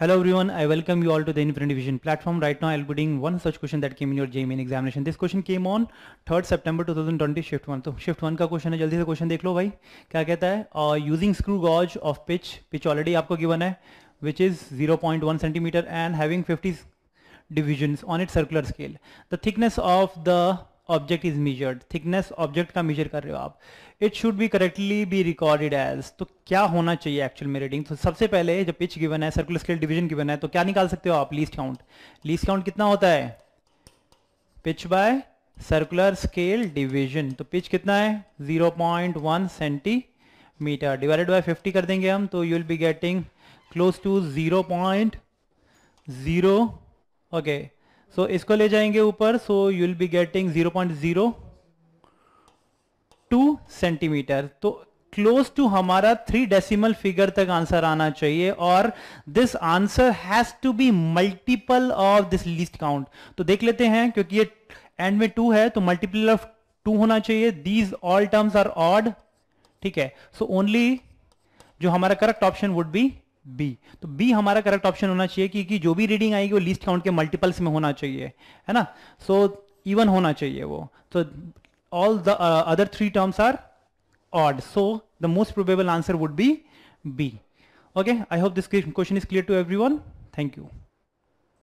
Hello everyone, I welcome you all to the Infinity Vision platform. Right now I'll be doing one such question that came in your JME examination. This question came on 3rd September 2020 shift 1. So shift 1 ka question hai, jaldi se question देख लो भाई Kya कहता है uh, using screw gauge of pitch pitch already आपको given hai, which is 0.1 centimeter and having 50 divisions on its circular scale. The thickness of the object is measured thickness object का measure कर रहे हो आप it should be correctly be recorded as तो क्या होना चाहिए एक्चुअल में रीडिंग तो सबसे पहले जब पिच गिवन है सर्कुलर स्केल डिवीजन गिवन है तो क्या निकाल सकते हो आप लीस्ट काउंट लीस्ट काउंट कितना होता है pitch by circular scale division तो पिच कितना है 0.1 सेंटीमीटर डिवाइडेड बाय 50 कर देंगे हम तो you will be getting close to 0.0 okay okay, so so, इसको ले जाएंगे ऊपर so you will be getting two centimetre तो क्लोज टू हमारा थ्री डेसिमल फिगर तक आंसर आना चाहिए और this answer has to be multiple of this least count तो देख लेते हैं क्योंकि ये एंड में टू है तो मल्टीपल ऑफ टू होना चाहिए these all terms are odd ठीक है सो so ओनली जो हमारा correct option would be B तो बी हमारा करेक्ट ऑप्शन होना चाहिए क्योंकि जो भी रीडिंग आएगी वो लिस्ट काउंट के मल्टीपल्स में होना चाहिए है ना सो so, इवन होना चाहिए वो तो all the other three terms are odd so the most probable answer would be B okay I hope this question is clear to every thank you